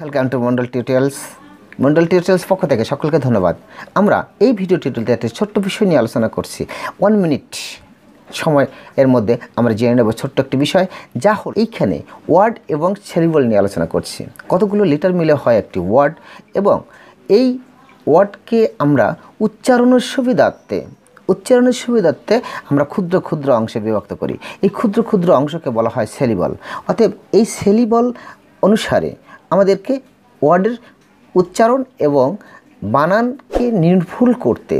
welcome to Mondal tutorials Mondal tutorials পক্ষ থেকে সকলকে ধন্যবাদ আমরা এই ভিডিও টিউটোরিয়ালতে একটা ছোট্ট বিষয় নিয়ে আলোচনা করছি ওয়ান মিনিট সময় এর মধ্যে আমরা জেনে নেব ছোট্ট একটি বিষয় যা হল এইখানে ওয়ার্ড এবং সেরিবল নিয়ে আলোচনা করছি কতগুলো লিটার মিলে হয় একটি ওয়ার্ড এবং এই ওয়ার্ডকে আমরা উচ্চারণের সুবিধার্থে উচ্চারণের সুবিধার্থে আমরা ক্ষুদ্র ক্ষুদ্র অংশে বিভক্ত করি এই ক্ষুদ্র ক্ষুদ্র অংশকে বলা হয় সেলিবল অতএব এই সেলিবল অনুসারে আমাদেরকে ওয়ার্ডের উচ্চারণ এবং বানানকে নির্ভুল করতে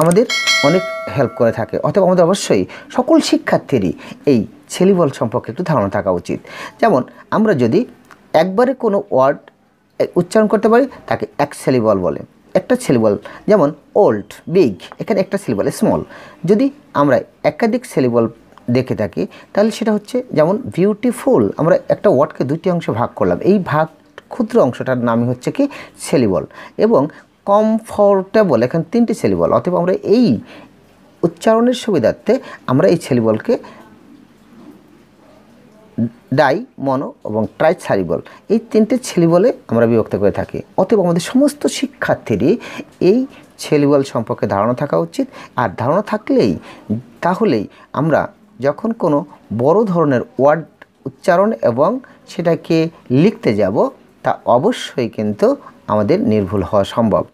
আমাদের অনেক হেল্প করে থাকে অথবা আমাদের অবশ্যই সকল শিক্ষার্থীরই এই ছেলিবল সম্পর্কে একটু ধারণা থাকা উচিত যেমন আমরা যদি একবারে কোনো ওয়ার্ড উচ্চারণ করতে পারি তাকে এক সেলিবল বলে একটা ছেলিবল যেমন ওল্ড বিগ এখানে একটা ছেলিবল স্মল যদি আমরা একাধিক সেলিবল দেখে থাকি তাহলে সেটা হচ্ছে যেমন বিউটিফুল আমরা একটা ওয়ার্ডকে দুটি অংশে ভাগ করলাম এই ভাগ ক্ষুদ্র অংশটার নামই হচ্ছে কি সেলিবল এবং কমফোর্টেবল এখানে তিনটি সেলিবল অতএব আমরা এই উচ্চারণের সুবিধার্থে আমরা এই সেলিবলকে ডাই মনো এবং সারিবল এই তিনটে ছেলিবলে আমরা বিভক্ত করে থাকি অতএব আমাদের সমস্ত শিক্ষার্থীরই এই ছেলিবল সম্পর্কে ধারণা থাকা উচিত আর ধারণা থাকলেই তাহলেই আমরা যখন কোনো বড় ধরনের ওয়ার্ড উচ্চারণ এবং সেটাকে লিখতে যাব তা অবশ্যই কিন্তু আমাদের নির্ভুল হওয়া সম্ভব